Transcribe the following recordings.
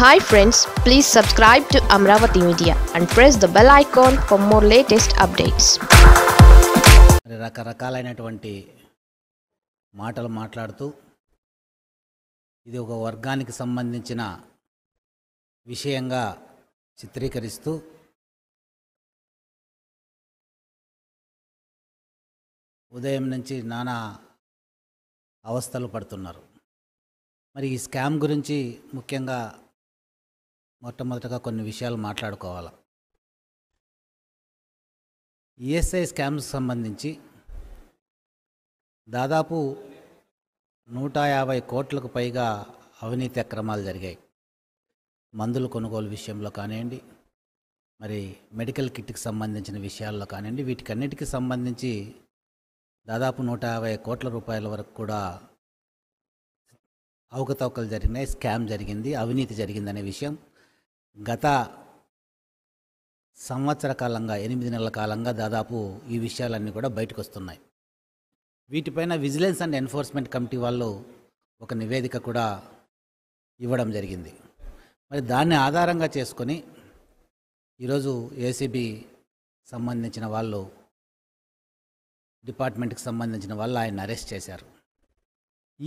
hi friends please subscribe to Amaravati media and press the bell icon for more latest updates రకరకాలైనటువంటి మాటలు మాట్లాడుతూ ఇది ఒక వర్గానికి సంబంధించిన విషయంగా చిత్రీకరిస్తూ ఉదయం నుంచి నానా అవస్థలు పడుతున్నారు మరి ఈ స్కామ్ గురించి ముఖ్యంగా మొట్టమొదటగా కొన్ని విషయాలు మాట్లాడుకోవాలి ఈఎస్ఐ స్కామ్స్ సంబంధించి దాదాపు నూట యాభై కోట్లకు పైగా అవినీతి అక్రమాలు జరిగాయి మందులు కొనుగోలు విషయంలో కానివ్వండి మరి మెడికల్ కిట్కి సంబంధించిన విషయాల్లో కానివ్వండి వీటికన్నిటికీ సంబంధించి దాదాపు నూట యాభై కోట్ల రూపాయల వరకు కూడా అవకతవకలు జరిగినాయి స్కామ్ జరిగింది అవినీతి జరిగిందనే విషయం గత సంవత్సర కాలంగా ఎనిమిది నెలల కాలంగా దాదాపు ఈ విషయాలన్నీ కూడా బయటకు వస్తున్నాయి వీటిపైన విజిలెన్స్ అండ్ ఎన్ఫోర్స్మెంట్ కమిటీ వాళ్ళు ఒక నివేదిక కూడా ఇవ్వడం జరిగింది మరి దాన్ని ఆధారంగా చేసుకొని ఈరోజు ఏసీబీ సంబంధించిన వాళ్ళు డిపార్ట్మెంట్కి సంబంధించిన వాళ్ళు ఆయన అరెస్ట్ చేశారు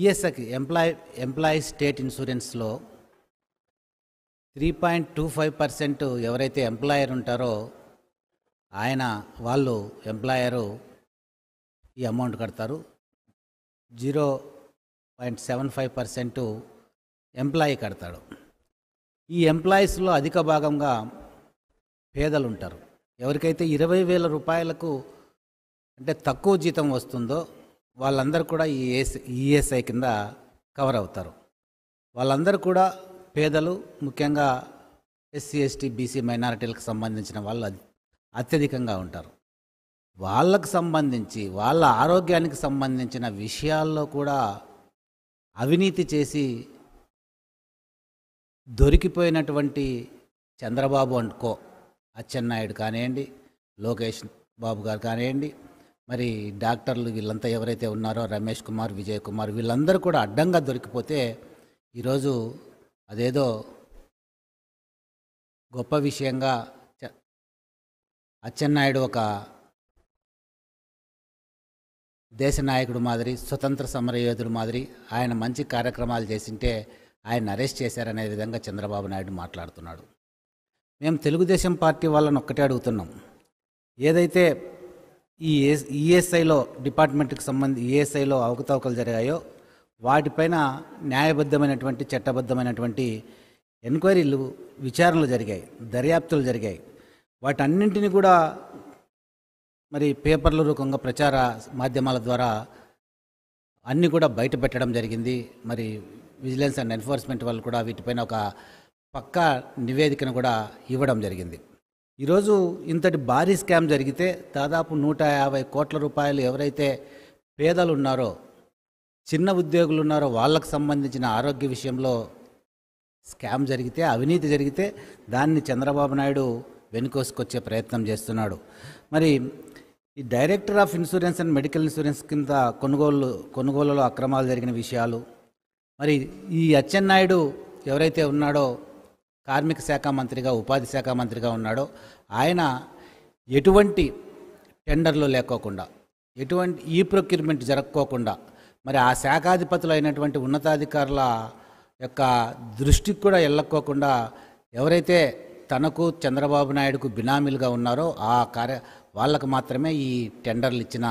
ఈఎస్ఐకి ఎంప్లాయ్ ఎంప్లాయీ స్టేట్ ఇన్సూరెన్స్లో three point two five percent ఎవరైతే ఎంప్లాయర్ ఉంటారో ఆయన వాళ్ళు ఎంప్లాయరు ఈ అమౌంట్ కడతారు zero point seven five percent employee కడతాడు ఈ ఎంప్లాయీస్లో అధిక భాగంగా పేదలు ఉంటారు ఎవరికైతే ఇరవై వేల రూపాయలకు అంటే తక్కువ జీతం వస్తుందో వాళ్ళందరూ కూడా ఈ ఈఎస్ఐ e e కింద కవర్ అవుతారు వాళ్ళందరూ కూడా పేదలు ముఖ్యంగా ఎస్సీ ఎస్టీ బీసీ మైనారిటీలకు సంబంధించిన వాళ్ళు అత్యధికంగా ఉంటారు వాళ్ళకు సంబంధించి వాళ్ళ ఆరోగ్యానికి సంబంధించిన విషయాల్లో కూడా అవినీతి చేసి దొరికిపోయినటువంటి చంద్రబాబు అంటుకో అచ్చెన్నాయుడు కానివ్వండి లోకేష్ బాబు గారు కానివ్వండి మరి డాక్టర్లు వీళ్ళంతా ఎవరైతే ఉన్నారో రమేష్ కుమార్ విజయ్ కుమార్ వీళ్ళందరూ కూడా అడ్డంగా దొరికిపోతే ఈరోజు అదేదో గొప్ప విషయంగా అచ్చెన్నాయుడు ఒక దేశ నాయకుడు మాదిరి స్వతంత్ర సమరయోధుడు మాదిరి ఆయన మంచి కార్యక్రమాలు చేసింటే ఆయన అరెస్ట్ చేశారనే విధంగా చంద్రబాబు నాయుడు మాట్లాడుతున్నాడు మేము తెలుగుదేశం పార్టీ వాళ్ళని ఒక్కటే అడుగుతున్నాం ఏదైతే ఈ ఈఎస్ఐలో డిపార్ట్మెంట్కి సంబంధించి ఈఎస్ఐలో అవకతవకలు జరిగాయో వాటిపైన న్యాయబద్ధమైనటువంటి చట్టబద్ధమైనటువంటి ఎన్క్వైరీలు విచారణలు జరిగాయి దర్యాప్తులు జరిగాయి వాటన్నింటినీ కూడా మరి పేపర్ల రూపంగా ప్రచార మాధ్యమాల ద్వారా అన్నీ కూడా బయట పెట్టడం జరిగింది మరి విజిలెన్స్ అండ్ ఎన్ఫోర్స్మెంట్ వాళ్ళు కూడా వీటిపైన ఒక పక్కా నివేదికను కూడా ఇవ్వడం జరిగింది ఈరోజు ఇంతటి భారీ స్కామ్ జరిగితే దాదాపు నూట యాభై కోట్ల రూపాయలు ఎవరైతే పేదలు ఉన్నారో చిన్న ఉద్యోగులు ఉన్నారో వాళ్ళకు సంబంధించిన ఆరోగ్య విషయంలో స్కామ్ జరిగితే అవినీతి జరిగితే దాన్ని చంద్రబాబు నాయుడు వెనుకోసుకొచ్చే ప్రయత్నం చేస్తున్నాడు మరి ఈ director of insurance and medical insurance కింద కొనుగోలు కొనుగోలులో అక్రమాలు జరిగిన విషయాలు మరి ఈ అచ్చెన్నాయుడు ఎవరైతే ఉన్నాడో కార్మిక శాఖ మంత్రిగా ఉపాధి శాఖ మంత్రిగా ఉన్నాడో ఆయన ఎటువంటి టెండర్లు లేకోకుండా ఎటువంటి ఈ ప్రొక్యూర్మెంట్ జరగకోకుండా మరి ఆ శాఖాధిపతులు అయినటువంటి ఉన్నతాధికారుల యొక్క దృష్టికి కూడా వెళ్ళకోకుండా ఎవరైతే తనకు చంద్రబాబు నాయుడుకు బినామీలుగా ఉన్నారో ఆ కార్య వాళ్ళకు మాత్రమే ఈ టెండర్లు ఇచ్చిన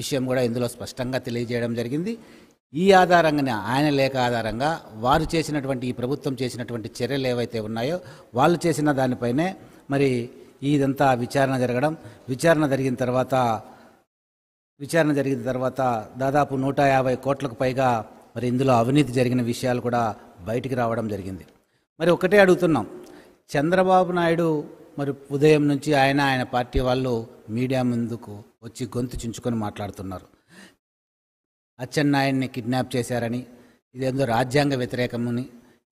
విషయం కూడా ఇందులో స్పష్టంగా తెలియజేయడం జరిగింది ఈ ఆధారంగానే ఆయన లేఖ ఆధారంగా వారు చేసినటువంటి ఈ ప్రభుత్వం చేసినటువంటి చర్యలు ఏవైతే ఉన్నాయో వాళ్ళు చేసిన దానిపైనే మరి ఇదంతా విచారణ జరగడం విచారణ జరిగిన తర్వాత విచారణ జరిగిన తర్వాత దాదాపు నూట యాభై కోట్లకు పైగా మరి ఇందులో అవినీతి జరిగిన విషయాలు కూడా బయటికి రావడం జరిగింది మరి ఒకటే అడుగుతున్నాం చంద్రబాబు నాయుడు మరి ఉదయం నుంచి ఆయన ఆయన పార్టీ వాళ్ళు మీడియా ముందుకు వచ్చి గొంతు చించుకొని మాట్లాడుతున్నారు అచ్చెన్నాయుడిని కిడ్నాప్ చేశారని ఇదేందో రాజ్యాంగ వ్యతిరేకమని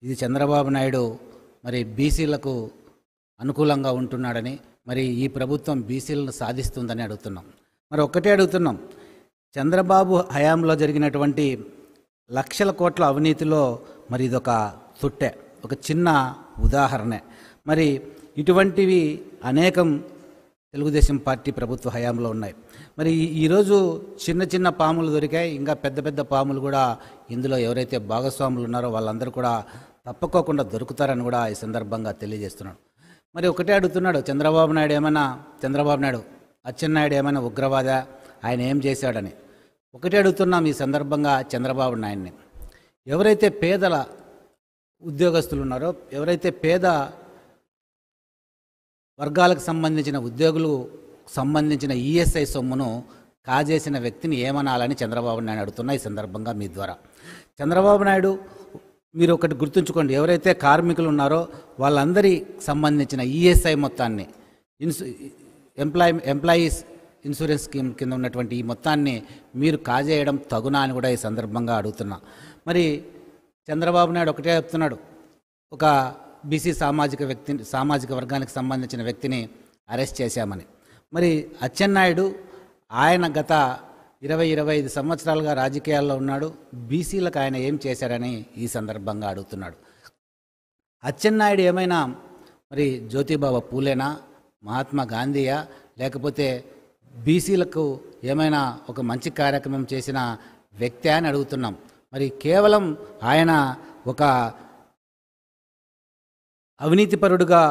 ఇది చంద్రబాబు నాయుడు మరి బీసీలకు అనుకూలంగా ఉంటున్నాడని మరి ఈ ప్రభుత్వం బీసీలను సాధిస్తుందని అడుగుతున్నాం మరి ఒక్కటే అడుగుతున్నాం చంద్రబాబు హయాంలో జరిగినటువంటి లక్షల కోట్ల అవినీతిలో మరి ఇదొక తుట్టె ఒక చిన్న ఉదాహరణే మరి ఇటువంటివి అనేకం తెలుగుదేశం పార్టీ ప్రభుత్వ హయాంలో ఉన్నాయి మరి ఈరోజు చిన్న చిన్న పాములు దొరికాయి ఇంకా పెద్ద పెద్ద పాములు కూడా ఇందులో ఎవరైతే భాగస్వాములు ఉన్నారో వాళ్ళందరూ కూడా తప్పకోకుండా దొరుకుతారని కూడా ఈ సందర్భంగా తెలియజేస్తున్నాడు మరి ఒకటే అడుగుతున్నాడు చంద్రబాబు నాయుడు ఏమైనా చంద్రబాబు నాయుడు అచ్చెన్నాయుడు ఏమైనా ఉగ్రవాద ఆయన ఏం చేశాడని ఒకటి అడుగుతున్నాం ఈ సందర్భంగా చంద్రబాబు నాయుడిని ఎవరైతే పేదల ఉద్యోగస్తులు ఉన్నారో ఎవరైతే పేద వర్గాలకు సంబంధించిన ఉద్యోగులు సంబంధించిన ఈఎస్ఐ సొమ్మును కాజేసిన వ్యక్తిని ఏమనాలని చంద్రబాబు నాయుడు అడుగుతున్నా ఈ సందర్భంగా మీ ద్వారా చంద్రబాబు నాయుడు మీరు ఒకటి గుర్తుంచుకోండి ఎవరైతే కార్మికులు ఉన్నారో వాళ్ళందరి సంబంధించిన ఈఎస్ఐ మొత్తాన్ని ఇన్సు ఎంప్లాయ్ ఎంప్లాయీస్ ఇన్సూరెన్స్ స్కీమ్ కింద ఉన్నటువంటి ఈ మొత్తాన్ని మీరు కాజేయడం తగునా అని కూడా ఈ సందర్భంగా అడుగుతున్నా మరి చంద్రబాబు నాయుడు ఒకటే చెప్తున్నాడు ఒక బీసీ సామాజిక వ్యక్తిని సామాజిక వర్గానికి సంబంధించిన వ్యక్తిని అరెస్ట్ చేశామని మరి అచ్చెన్నాయుడు ఆయన గత ఇరవై ఇరవై ఐదు సంవత్సరాలుగా రాజకీయాల్లో ఉన్నాడు బీసీలకు ఆయన ఏం చేశాడని ఈ సందర్భంగా అడుగుతున్నాడు అచ్చెన్నాయుడు ఏమైనా మరి జ్యోతిబాబు పూలేనా మహాత్మా గాంధీయా లేకపోతే బీసీలకు ఏమైనా ఒక మంచి కార్యక్రమం చేసిన వ్యక్తి అని అడుగుతున్నాం మరి కేవలం ఆయన ఒక అవినీతిపరుడుగా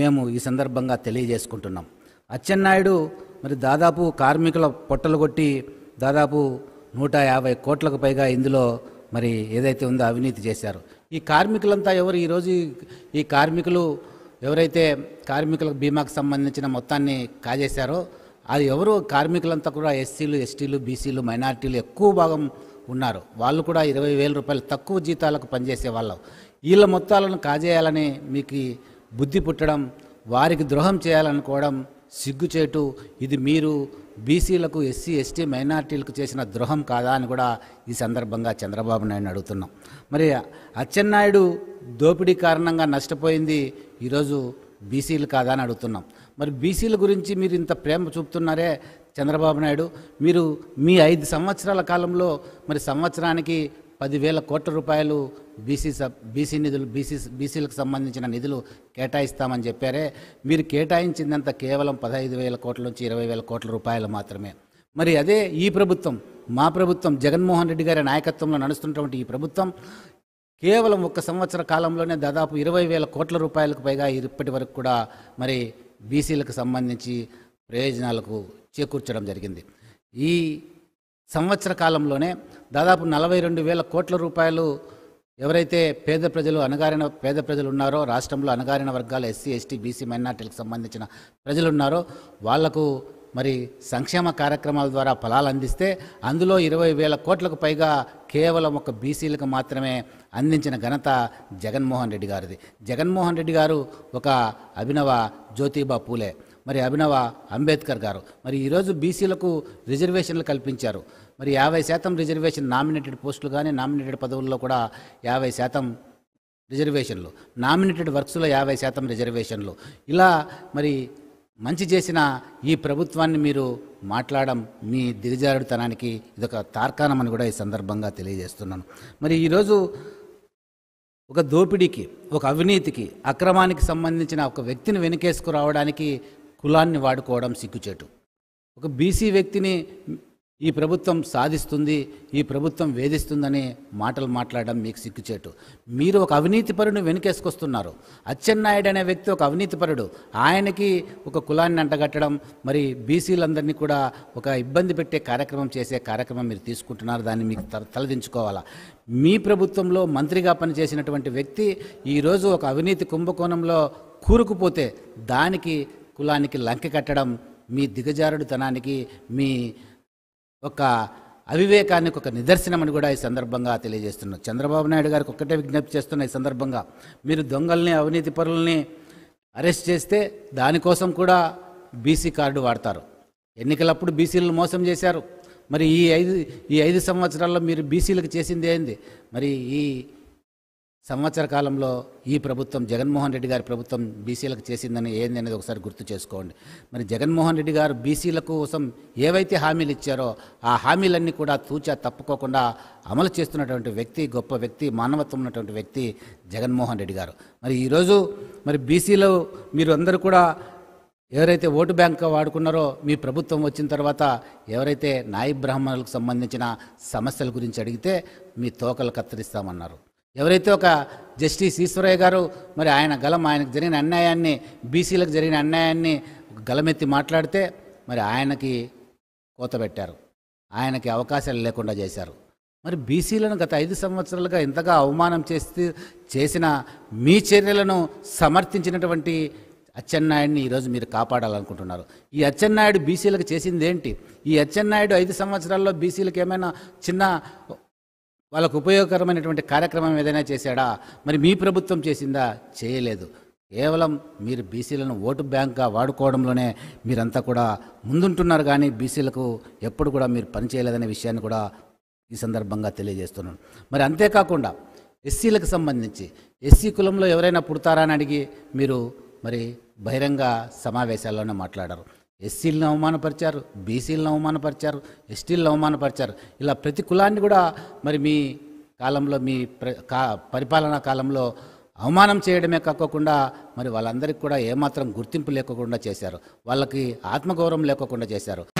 మేము ఈ సందర్భంగా తెలియజేసుకుంటున్నాం అచ్చెన్నాయుడు మరి దాదాపు కార్మికుల పొట్టలు కొట్టి దాదాపు నూట యాభై కోట్లకు పైగా ఇందులో మరి ఏదైతే ఉందో అవినీతి చేశారు ఈ కార్మికులంతా ఎవరు ఈరోజు ఈ కార్మికులు ఎవరైతే కార్మికులకు బీమాకు సంబంధించిన మొత్తాన్ని కాజేశారో అది ఎవరు కార్మికులంతా కూడా ఎస్సీలు ఎస్టీలు బీసీలు మైనార్టీలు ఎక్కువ భాగం ఉన్నారు వాళ్ళు కూడా ఇరవై వేల రూపాయలు తక్కువ జీతాలకు పనిచేసే వాళ్ళు వీళ్ళ మొత్తాలను కాజేయాలని మీకు బుద్ధి పుట్టడం వారికి ద్రోహం చేయాలనుకోవడం సిగ్గుచేటు ఇది మీరు బీసీలకు ఎస్సీ ఎస్టీ మైనార్టీలకు చేసిన ద్రోహం కాదా అని కూడా ఈ సందర్భంగా చంద్రబాబు నాయుడు అడుగుతున్నాం మరి అచ్చెన్నాయుడు దోపిడీ కారణంగా నష్టపోయింది ఈరోజు బీసీలు కాదా అని అడుగుతున్నాం మరి బీసీల గురించి మీరు ఇంత ప్రేమ చూపుతున్నారే చంద్రబాబు నాయుడు మీరు మీ ఐదు సంవత్సరాల కాలంలో మరి సంవత్సరానికి పదివేల కోట్ల రూపాయలు బీసీ సబ్ బీసీ నిధులు బీసీ బీసీలకు సంబంధించిన నిధులు కేటాయిస్తామని చెప్పారే మీరు కేటాయించిందంత కేవలం పదహైదు వేల కోట్ల నుంచి ఇరవై వేల కోట్ల రూపాయలు మాత్రమే మరి అదే ఈ ప్రభుత్వం మా ప్రభుత్వం జగన్మోహన్ రెడ్డి గారి నాయకత్వంలో నడుస్తున్నటువంటి ఈ ప్రభుత్వం కేవలం ఒక సంవత్సర కాలంలోనే దాదాపు ఇరవై వేల కోట్ల రూపాయలకు పైగా ఇప్పటి వరకు కూడా మరి బీసీలకు సంబంధించి ప్రయోజనాలకు చేకూర్చడం జరిగింది ఈ సంవత్సర కాలంలోనే దాదాపు నలభై రెండు వేల కోట్ల రూపాయలు ఎవరైతే పేద ప్రజలు అణగారిన పేద ప్రజలు ఉన్నారో రాష్ట్రంలో అనగారిన వర్గాల ఎస్సీ ఎస్టీ బీసీ మైనార్టీలకు సంబంధించిన ప్రజలు ఉన్నారో వాళ్లకు మరి సంక్షేమ కార్యక్రమాల ద్వారా ఫలాలు అందిస్తే అందులో ఇరవై వేల కోట్లకు పైగా కేవలం ఒక బీసీలకు మాత్రమే అందించిన ఘనత జగన్మోహన్ రెడ్డి గారిది జగన్మోహన్ రెడ్డి గారు ఒక అభినవ జ్యోతిబా పూలే మరి అభినవ అంబేద్కర్ గారు మరి ఈరోజు బీసీలకు రిజర్వేషన్లు కల్పించారు మరి యాభై శాతం రిజర్వేషన్ నామినేటెడ్ పోస్టులు కానీ నామినేటెడ్ పదవుల్లో కూడా యాభై శాతం రిజర్వేషన్లు నామినేటెడ్ వర్క్స్లో యాభై శాతం రిజర్వేషన్లు ఇలా మరి మంచి చేసిన ఈ ప్రభుత్వాన్ని మీరు మాట్లాడడం మీ దిగజారుడుతనానికి ఇదొక తార్కాణం అని కూడా ఈ సందర్భంగా తెలియజేస్తున్నాను మరి ఈరోజు ఒక దోపిడీకి ఒక అవినీతికి అక్రమానికి సంబంధించిన ఒక వ్యక్తిని వెనుకేసుకురావడానికి కులాన్ని వాడుకోవడం సిగ్గుచేటు ఒక బీసీ వ్యక్తిని ఈ ప్రభుత్వం సాధిస్తుంది ఈ ప్రభుత్వం వేధిస్తుందని మాటలు మాట్లాడడం మీకు సిగ్గుచేటు మీరు ఒక అవినీతిపరుని వెనుకేసుకొస్తున్నారు అచ్చెన్నాయుడు అనే వ్యక్తి ఒక అవినీతిపరుడు ఆయనకి ఒక కులాన్ని అంటగట్టడం మరి బీసీలందరినీ కూడా ఒక ఇబ్బంది పెట్టే కార్యక్రమం చేసే కార్యక్రమం మీరు తీసుకుంటున్నారు దాన్ని మీకు తలదించుకోవాలా మీ ప్రభుత్వంలో మంత్రిగా పనిచేసినటువంటి వ్యక్తి ఈరోజు ఒక అవినీతి కుంభకోణంలో కూరుకుపోతే దానికి కులానికి లంక కట్టడం మీ దిగజారుడుతనానికి మీ ఒక అవివేకానికి ఒక నిదర్శనం అని కూడా ఈ సందర్భంగా తెలియజేస్తున్నాం చంద్రబాబు నాయుడు గారికి ఒక్కటే విజ్ఞప్తి చేస్తున్న ఈ సందర్భంగా మీరు దొంగల్ని అవినీతి పరులని అరెస్ట్ చేస్తే దానికోసం కూడా బీసీ కార్డు వాడతారు ఎన్నికలప్పుడు బీసీలను మోసం చేశారు మరి ఈ ఐదు ఈ ఐదు సంవత్సరాల్లో మీరు బీసీలకు చేసింది ఏంది మరి ఈ సంవత్సర కాలంలో ఈ ప్రభుత్వం జగన్మోహన్ రెడ్డి గారి ప్రభుత్వం బీసీలకు చేసిందని ఏంది అనేది ఒకసారి గుర్తు చేసుకోండి మరి జగన్మోహన్ రెడ్డి గారు బీసీల కోసం ఏవైతే హామీలు ఇచ్చారో ఆ హామీలన్నీ కూడా తూచా తప్పుకోకుండా అమలు చేస్తున్నటువంటి వ్యక్తి గొప్ప వ్యక్తి మానవత్వం ఉన్నటువంటి వ్యక్తి జగన్మోహన్ రెడ్డి గారు మరి ఈరోజు మరి బీసీలో మీరు అందరూ కూడా ఎవరైతే ఓటు బ్యాంక్ వాడుకున్నారో మీ ప్రభుత్వం వచ్చిన తర్వాత ఎవరైతే నాయి బ్రాహ్మణులకు సంబంధించిన సమస్యల గురించి అడిగితే మీ తోకలు కత్తిరిస్తామన్నారు ఎవరైతే ఒక జస్టిస్ ఈశ్వరయ్య గారు మరి ఆయన గలం ఆయనకు జరిగిన అన్యాయాన్ని బీసీలకు జరిగిన అన్యాయాన్ని గలమెత్తి మాట్లాడితే మరి ఆయనకి కోత పెట్టారు ఆయనకి అవకాశాలు లేకుండా చేశారు మరి బీసీలను గత ఐదు సంవత్సరాలుగా ఇంతగా అవమానం చేస్తే చేసిన మీ చర్యలను సమర్థించినటువంటి అచ్చెన్నాయుడిని ఈరోజు మీరు కాపాడాలనుకుంటున్నారు ఈ అచ్చెన్నాయుడు బీసీలకు చేసింది ఏంటి ఈ అచ్చెన్నాయుడు ఐదు సంవత్సరాల్లో బీసీలకు ఏమైనా చిన్న వాళ్ళకు ఉపయోగకరమైనటువంటి కార్యక్రమం ఏదైనా చేశాడా మరి మీ ప్రభుత్వం చేసిందా చేయలేదు కేవలం మీరు బీసీలను ఓటు బ్యాంక్గా వాడుకోవడంలోనే మీరంతా కూడా ముందుంటున్నారు కానీ బీసీలకు ఎప్పుడు కూడా మీరు పనిచేయలేదనే విషయాన్ని కూడా ఈ సందర్భంగా తెలియజేస్తున్నాను మరి అంతేకాకుండా ఎస్సీలకు సంబంధించి ఎస్సీ కులంలో ఎవరైనా పుడతారా అని అడిగి మీరు మరి బహిరంగ సమావేశాల్లోనే మాట్లాడారు ఎస్సీలను అవమానపరిచారు బీసీలను అవమానపరిచారు ఎస్టీలను అవమానపరిచారు ఇలా ప్రతి కులాన్ని కూడా మరి మీ కాలంలో మీ పరిపాలనా కాలంలో అవమానం చేయడమే కాకుండా మరి వాళ్ళందరికీ కూడా ఏమాత్రం గుర్తింపు లేకుండా చేశారు వాళ్ళకి ఆత్మగౌరవం లేకుండా చేశారు